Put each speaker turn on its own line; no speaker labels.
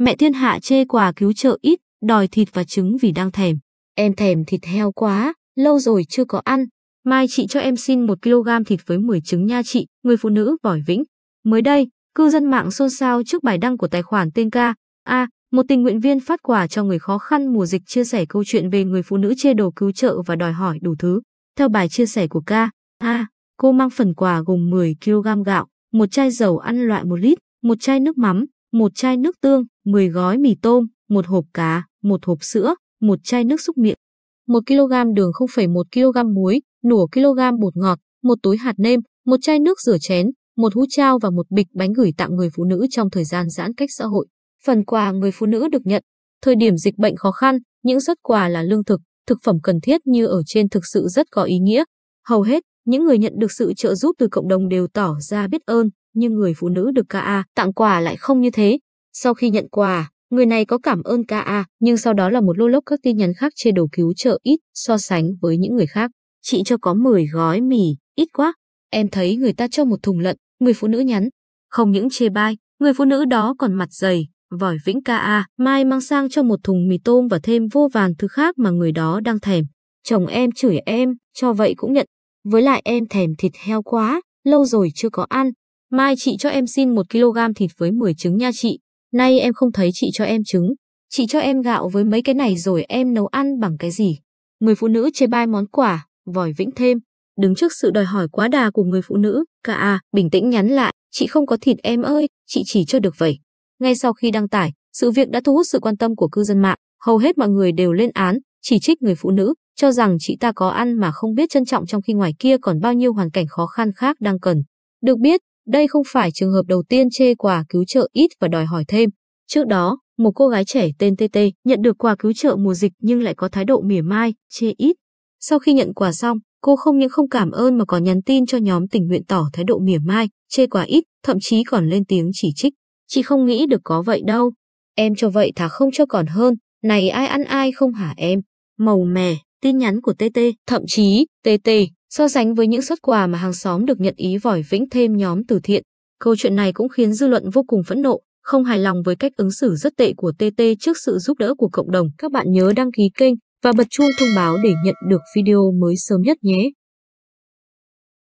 Mẹ thiên hạ chê quà cứu trợ ít, đòi thịt và trứng vì đang thèm. Em thèm thịt heo quá, lâu rồi chưa có ăn. Mai chị cho em xin 1 kg thịt với 10 trứng nha chị, người phụ nữ vỏi vĩnh. Mới đây, cư dân mạng xôn xao trước bài đăng của tài khoản tên ca. A, một tình nguyện viên phát quà cho người khó khăn mùa dịch chia sẻ câu chuyện về người phụ nữ chê đồ cứu trợ và đòi hỏi đủ thứ. Theo bài chia sẻ của ca, A, cô mang phần quà gồm 10 kg gạo, một chai dầu ăn loại 1 lít, một chai nước mắm, một chai nước tương, 10 gói mì tôm, một hộp cá, một hộp sữa, một chai nước xúc miệng, 1 kg đường 0,1 kg muối, nửa kg bột ngọt, một túi hạt nêm, một chai nước rửa chén, một hũ trao và một bịch bánh gửi tặng người phụ nữ trong thời gian giãn cách xã hội. Phần quà người phụ nữ được nhận, thời điểm dịch bệnh khó khăn, những xuất quà là lương thực, thực phẩm cần thiết như ở trên thực sự rất có ý nghĩa. Hầu hết, những người nhận được sự trợ giúp từ cộng đồng đều tỏ ra biết ơn, nhưng người phụ nữ được KA tặng quà lại không như thế. Sau khi nhận quà, người này có cảm ơn KA, nhưng sau đó là một lô lốc các tin nhắn khác chê đồ cứu trợ ít so sánh với những người khác. Chị cho có 10 gói mì, ít quá. Em thấy người ta cho một thùng lận, người phụ nữ nhắn. Không những chê bai, người phụ nữ đó còn mặt dày, vòi vĩnh KA, mai mang sang cho một thùng mì tôm và thêm vô vàn thứ khác mà người đó đang thèm. Chồng em chửi em, cho vậy cũng nhận. Với lại em thèm thịt heo quá, lâu rồi chưa có ăn. Mai chị cho em xin 1 kg thịt với 10 trứng nha chị. Nay em không thấy chị cho em trứng, chị cho em gạo với mấy cái này rồi em nấu ăn bằng cái gì? Người phụ nữ chê bai món quả, vòi vĩnh thêm. Đứng trước sự đòi hỏi quá đà của người phụ nữ, cả à, bình tĩnh nhắn lại, chị không có thịt em ơi, chị chỉ cho được vậy. Ngay sau khi đăng tải, sự việc đã thu hút sự quan tâm của cư dân mạng, hầu hết mọi người đều lên án, chỉ trích người phụ nữ, cho rằng chị ta có ăn mà không biết trân trọng trong khi ngoài kia còn bao nhiêu hoàn cảnh khó khăn khác đang cần. Được biết, đây không phải trường hợp đầu tiên chê quà cứu trợ ít và đòi hỏi thêm. Trước đó, một cô gái trẻ tên TT nhận được quà cứu trợ mùa dịch nhưng lại có thái độ mỉa mai, chê ít. Sau khi nhận quà xong, cô không những không cảm ơn mà còn nhắn tin cho nhóm tình nguyện tỏ thái độ mỉa mai, chê quà ít, thậm chí còn lên tiếng chỉ trích. Chị không nghĩ được có vậy đâu. Em cho vậy thà không cho còn hơn, này ai ăn ai không hả em? Màu mè, tin nhắn của TT, thậm chí TT So sánh với những xuất quà mà hàng xóm được nhận ý vòi vĩnh thêm nhóm từ thiện, câu chuyện này cũng khiến dư luận vô cùng phẫn nộ, không hài lòng với cách ứng xử rất tệ của TT trước sự giúp đỡ của cộng đồng. Các bạn nhớ đăng ký kênh và bật chuông thông báo để nhận được video mới sớm nhất nhé.